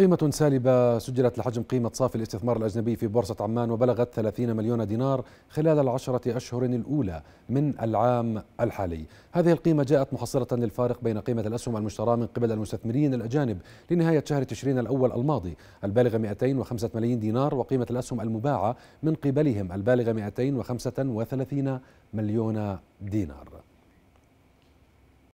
قيمة سالبة سجلت لحجم قيمة صافي الاستثمار الأجنبي في بورصة عمان وبلغت 30 مليون دينار خلال العشرة أشهر الأولى من العام الحالي هذه القيمة جاءت محصلة للفارق بين قيمة الأسهم المشتراة من قبل المستثمرين الأجانب لنهاية شهر تشرين الأول الماضي البالغة 205 ملايين دينار وقيمة الأسهم المباعة من قبلهم البالغة 235 مليون دينار